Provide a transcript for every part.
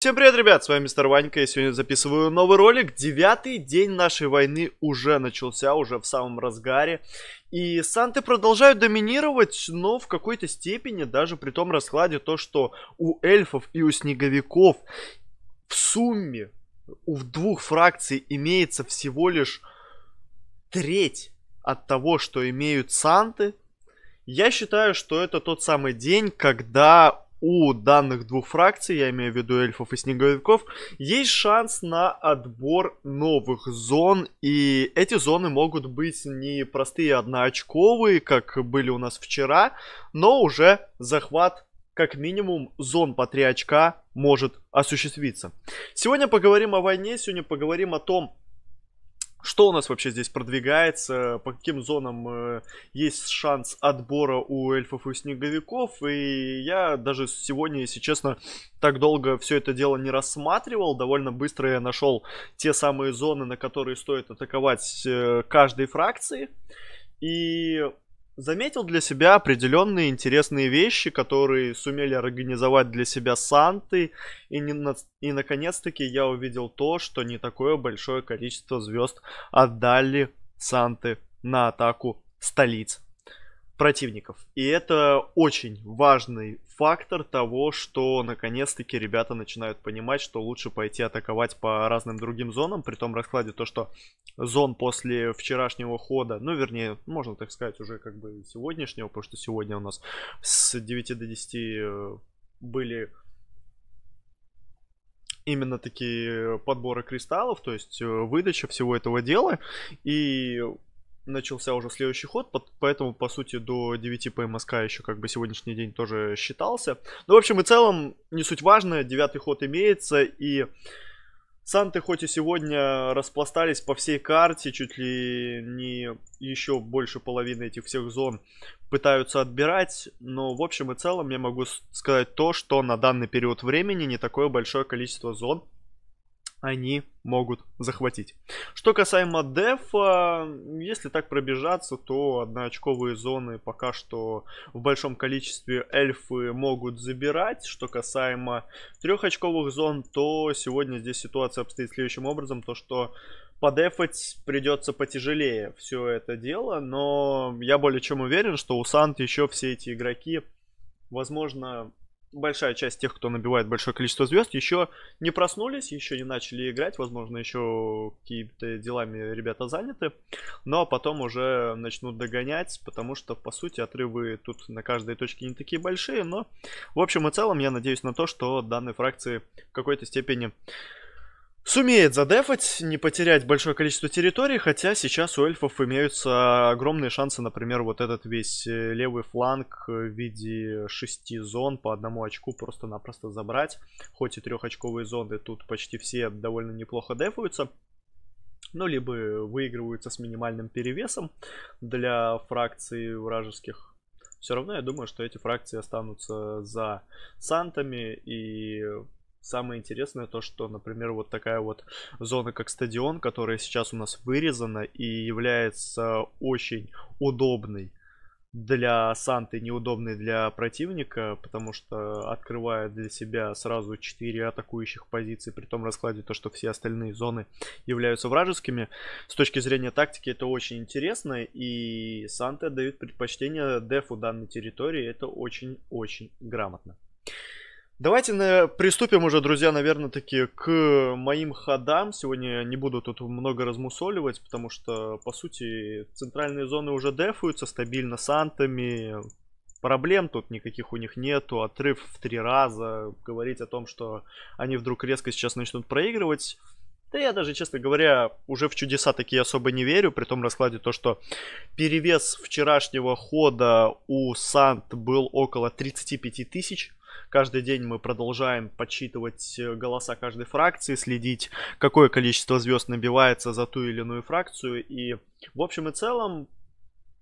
Всем привет, ребят, с вами Мистер Ванька, и сегодня записываю новый ролик. Девятый день нашей войны уже начался, уже в самом разгаре. И Санты продолжают доминировать, но в какой-то степени, даже при том раскладе, то, что у эльфов и у снеговиков в сумме у двух фракций имеется всего лишь треть от того, что имеют Санты, я считаю, что это тот самый день, когда у данных двух фракций, я имею в виду эльфов и снеговиков, есть шанс на отбор новых зон. И эти зоны могут быть не простые а одноочковые, как были у нас вчера, но уже захват как минимум зон по 3 очка может осуществиться. Сегодня поговорим о войне, сегодня поговорим о том, что у нас вообще здесь продвигается, по каким зонам э, есть шанс отбора у эльфов и снеговиков, и я даже сегодня, если честно, так долго все это дело не рассматривал, довольно быстро я нашел те самые зоны, на которые стоит атаковать э, каждой фракции, и заметил для себя определенные интересные вещи, которые сумели организовать для себя Санты. И, не, и наконец-таки я увидел то, что не такое большое количество звезд отдали Санты на атаку столиц противников. И это очень важный фактор того, что наконец-таки ребята начинают понимать, что лучше пойти атаковать по разным другим зонам, при том раскладе то, что зон после вчерашнего хода, ну вернее, можно так сказать, уже как бы сегодняшнего, потому что сегодня у нас с 9 до 10 э, были именно такие подборы кристаллов, то есть э, выдача всего этого дела. И начался уже следующий ход, поэтому, по сути, до 9 ПМСК еще как бы сегодняшний день тоже считался. Ну, в общем и целом, не суть важная, девятый ход имеется, и Санты хоть и сегодня распластались по всей карте, чуть ли не еще больше половины этих всех зон пытаются отбирать, но в общем и целом я могу сказать то, что на данный период времени не такое большое количество зон они могут захватить. Что касаемо дефа, если так пробежаться, то одноочковые зоны пока что в большом количестве эльфы могут забирать. Что касаемо трехочковых зон, то сегодня здесь ситуация обстоит следующим образом, то что подефать придется потяжелее все это дело, но я более чем уверен, что у Сант еще все эти игроки, возможно, большая часть тех, кто набивает большое количество звезд, еще не проснулись, еще не начали играть, возможно, еще какими-то делами ребята заняты, но потом уже начнут догонять, потому что, по сути, отрывы тут на каждой точке не такие большие, но, в общем и целом, я надеюсь на то, что данной фракции в какой-то степени сумеет задефать, не потерять большое количество территорий, хотя сейчас у эльфов имеются огромные шансы, например, вот этот весь э, левый фланг э, в виде шести зон по одному очку просто-напросто забрать. Хоть и трехочковые зоны тут почти все довольно неплохо дефаются. Ну, либо выигрываются с минимальным перевесом для фракций вражеских все равно я думаю, что эти фракции останутся за Сантами и Самое интересное то, что, например, вот такая вот зона, как стадион, которая сейчас у нас вырезана и является очень удобной для Санты, неудобной для противника, потому что открывает для себя сразу 4 атакующих позиции, при том раскладе то, что все остальные зоны являются вражескими. С точки зрения тактики это очень интересно, и Санты дают предпочтение дефу данной территории, это очень-очень грамотно. Давайте приступим уже, друзья, наверное, таки к моим ходам. Сегодня не буду тут много размусоливать, потому что, по сути, центральные зоны уже дефаются стабильно с антами. Проблем тут никаких у них нету. Отрыв в три раза. Говорить о том, что они вдруг резко сейчас начнут проигрывать. Да я даже, честно говоря, уже в чудеса такие особо не верю, при том раскладе то, что перевес вчерашнего хода у Сант был около 35 тысяч, Каждый день мы продолжаем подсчитывать э, голоса каждой фракции, следить, какое количество звезд набивается за ту или иную фракцию. И в общем и целом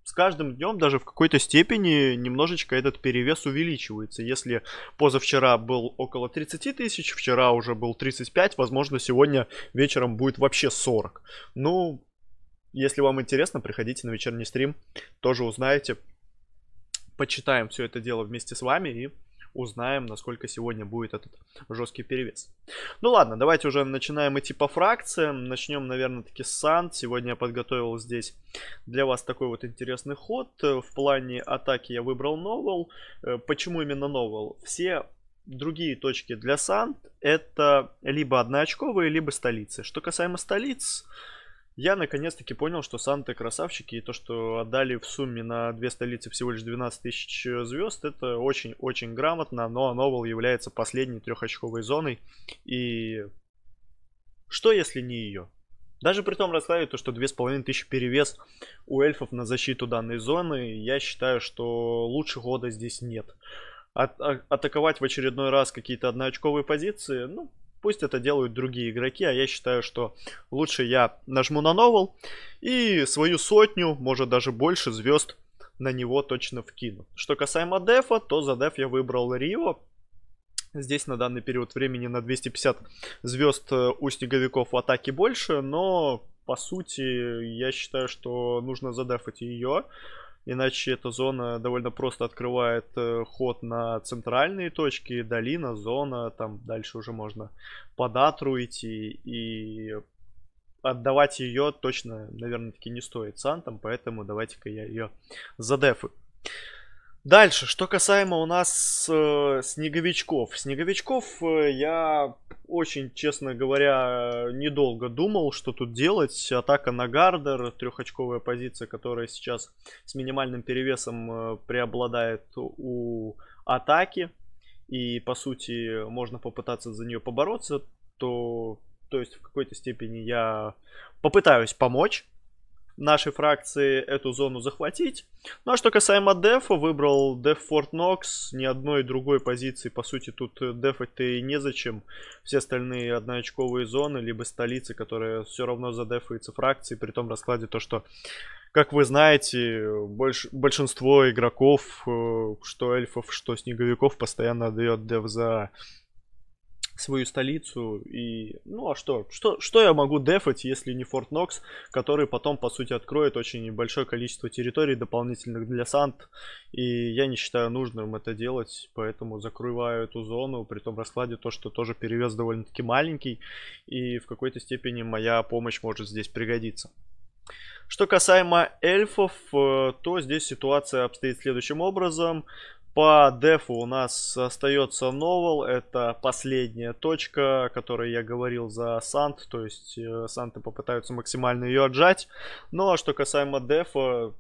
с каждым днем даже в какой-то степени немножечко этот перевес увеличивается. Если позавчера был около 30 тысяч, вчера уже был 35, возможно, сегодня вечером будет вообще 40. Ну, если вам интересно, приходите на вечерний стрим, тоже узнаете. Почитаем все это дело вместе с вами и узнаем, насколько сегодня будет этот жесткий перевес. Ну ладно, давайте уже начинаем идти по фракциям. Начнем, наверное, таки с Сан. Сегодня я подготовил здесь для вас такой вот интересный ход. В плане атаки я выбрал Новел. Э, почему именно Новел? Все другие точки для Сан это либо одноочковые, либо столицы. Что касаемо столиц, я наконец-таки понял, что Санты красавчики и то, что отдали в сумме на две столицы всего лишь 12 тысяч э, звезд, это очень-очень грамотно, но Новел является последней трехочковой зоной. И что если не ее? Даже при том раскладе, то, что 2500 перевес у эльфов на защиту данной зоны, я считаю, что лучше года здесь нет. а- атаковать в очередной раз какие-то одноочковые позиции, ну, Пусть это делают другие игроки, а я считаю, что лучше я нажму на новол и свою сотню, может даже больше звезд на него точно вкину. Что касаемо дефа, то за деф я выбрал Рио. Здесь на данный период времени на 250 звезд э, у снеговиков в атаке больше, но по сути я считаю, что нужно задефать ее. Иначе эта зона довольно просто открывает э, ход на центральные точки, долина, зона, там дальше уже можно под датру идти и отдавать ее точно, наверное, таки не стоит Сантам, поэтому давайте-ка я ее задефы. Дальше, что касаемо у нас э, снеговичков. Снеговичков э, я очень, честно говоря, недолго думал, что тут делать. Атака на Гардер, трехочковая позиция, которая сейчас с минимальным перевесом э, преобладает у атаки. И, по сути, можно попытаться за нее побороться. То, то есть, в какой-то степени я попытаюсь помочь нашей фракции эту зону захватить. Ну а что касаемо дефа, выбрал деф Форт Нокс, ни одной другой позиции, по сути, тут э, дефать-то и незачем. Все остальные одноочковые зоны, либо столицы, которые все равно задефаются фракции, при том раскладе то, что как вы знаете, больш, большинство игроков, э, что эльфов, что снеговиков, постоянно отдает дев за свою столицу и... Ну а что? Что, что я могу дефать, если не Форт Нокс, который потом, по сути, откроет очень небольшое количество территорий дополнительных для Санд и я не считаю нужным это делать, поэтому закрываю эту зону, при том раскладе то, что тоже перевес довольно-таки маленький, и в какой-то степени моя помощь может здесь пригодиться. Что касаемо эльфов, э, то здесь ситуация обстоит следующим образом. По дефу у нас остается Новел, это последняя точка, о которой я говорил за Сант, то есть э, Санты попытаются максимально ее отжать. Ну а что касаемо дефа,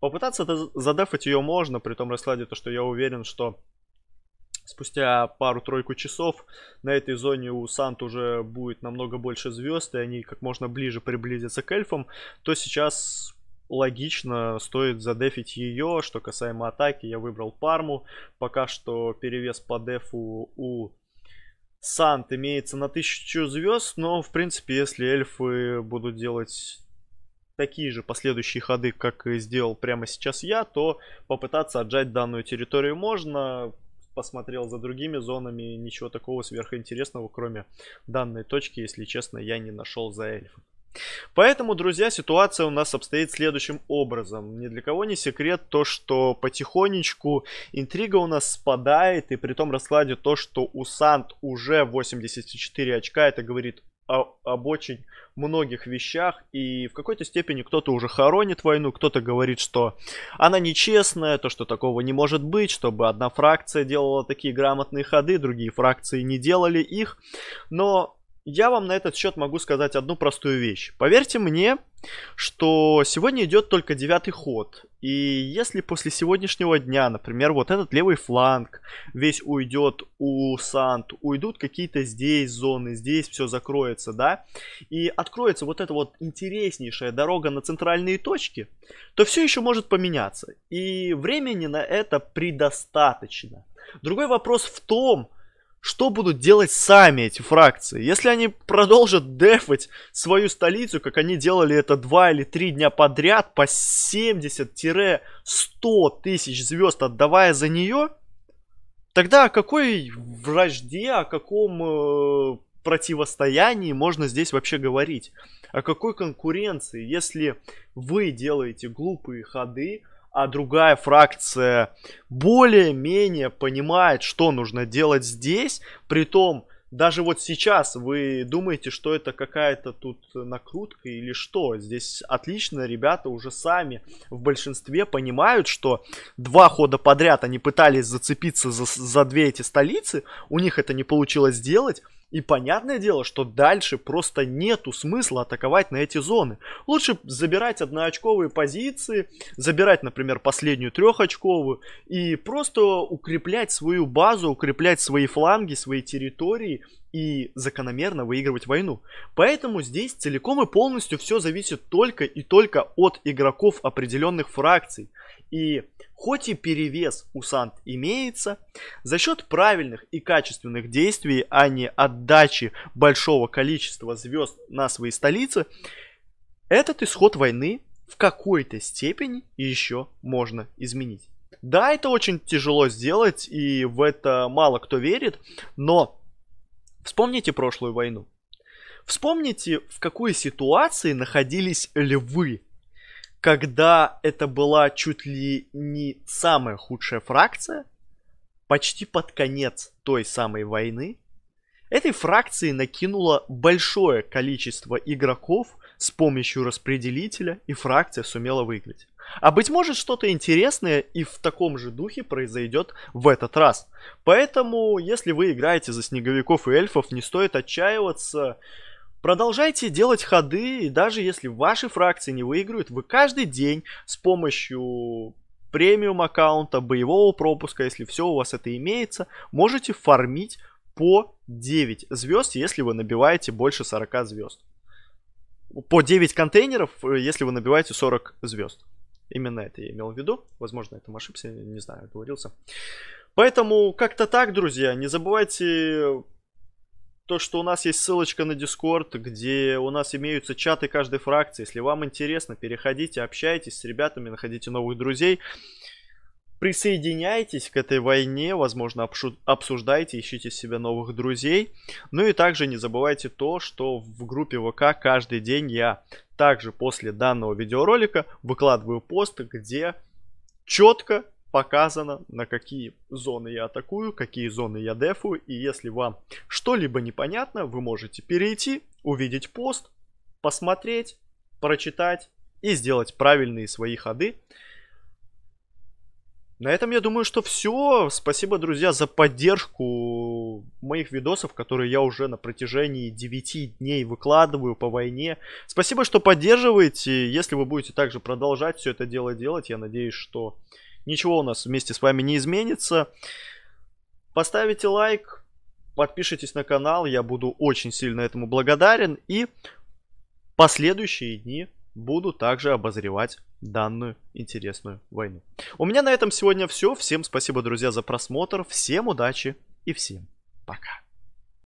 попытаться задефать ее можно, при том раскладе то, что я уверен, что спустя пару-тройку часов на этой зоне у Сант уже будет намного больше звезд, и они как можно ближе приблизятся к эльфам, то сейчас логично стоит задефить ее. Что касаемо атаки, я выбрал Парму. Пока что перевес по дефу у Сант имеется на 1000 звезд, но в принципе, если эльфы будут делать такие же последующие ходы, как и сделал прямо сейчас я, то попытаться отжать данную территорию можно. Посмотрел за другими зонами, ничего такого сверхинтересного, кроме данной точки, если честно, я не нашел за эльфом. Поэтому, друзья, ситуация у нас обстоит следующим образом. Ни для кого не секрет то, что потихонечку интрига у нас спадает, и при том раскладе то, что у Сант уже 84 очка, это говорит о, об очень многих вещах, и в какой-то степени кто-то уже хоронит войну, кто-то говорит, что она нечестная, то, что такого не может быть, чтобы одна фракция делала такие грамотные ходы, другие фракции не делали их, но я вам на этот счет могу сказать одну простую вещь. Поверьте мне, что сегодня идет только девятый ход. И если после сегодняшнего дня, например, вот этот левый фланг весь уйдет у Сант, уйдут какие-то здесь зоны, здесь все закроется, да, и откроется вот эта вот интереснейшая дорога на центральные точки, то все еще может поменяться. И времени на это предостаточно. Другой вопрос в том, что будут делать сами эти фракции. Если они продолжат дефать свою столицу, как они делали это два или три дня подряд, по 70-100 тысяч звезд отдавая за нее, тогда о какой вражде, о каком э, противостоянии можно здесь вообще говорить? О какой конкуренции, если вы делаете глупые ходы, а другая фракция более-менее понимает, что нужно делать здесь, при том, даже вот сейчас вы думаете, что это какая-то тут накрутка или что. Здесь отлично ребята уже сами в большинстве понимают, что два хода подряд они пытались зацепиться за, за две эти столицы. У них это не получилось сделать. И понятное дело, что дальше просто нету смысла атаковать на эти зоны. Лучше забирать одноочковые позиции, забирать, например, последнюю трехочковую и просто укреплять свою базу, укреплять свои фланги, свои территории и закономерно выигрывать войну. Поэтому здесь целиком и полностью все зависит только и только от игроков определенных фракций. И хоть и перевес у Сант имеется, за счет правильных и качественных действий, а не отдачи большого количества звезд на свои столицы, этот исход войны в какой-то степени еще можно изменить. Да, это очень тяжело сделать, и в это мало кто верит, но вспомните прошлую войну. Вспомните, в какой ситуации находились львы когда это была чуть ли не самая худшая фракция, почти под конец той самой войны, этой фракции накинуло большое количество игроков с помощью распределителя, и фракция сумела выиграть. А быть может что-то интересное и в таком же духе произойдет в этот раз. Поэтому, если вы играете за снеговиков и эльфов, не стоит отчаиваться. Продолжайте делать ходы, и даже если ваши фракции не выиграют, вы каждый день с помощью премиум аккаунта, боевого пропуска, если все у вас это имеется, можете фармить по 9 звезд, если вы набиваете больше 40 звезд. По 9 контейнеров, э, если вы набиваете 40 звезд. Именно это я имел в виду. Возможно, я там ошибся, не знаю, говорился. Поэтому как-то так, друзья. Не забывайте то, что у нас есть ссылочка на Discord, где у нас имеются чаты каждой фракции. Если вам интересно, переходите, общайтесь с ребятами, находите новых друзей. Присоединяйтесь к этой войне, возможно, обсуждайте, ищите себе новых друзей. Ну и также не забывайте то, что в группе ВК каждый день я также после данного видеоролика выкладываю пост, где четко показано, на какие зоны я атакую, какие зоны я дефую. И если вам что-либо непонятно, вы можете перейти, увидеть пост, посмотреть, прочитать и сделать правильные свои ходы. На этом я думаю, что все. Спасибо, друзья, за поддержку моих видосов, которые я уже на протяжении 9 дней выкладываю по войне. Спасибо, что поддерживаете. Если вы будете также продолжать все это дело делать, я надеюсь, что Ничего у нас вместе с вами не изменится. Поставите лайк, подпишитесь на канал, я буду очень сильно этому благодарен. И последующие дни буду также обозревать данную интересную войну. У меня на этом сегодня все. Всем спасибо, друзья, за просмотр. Всем удачи и всем пока.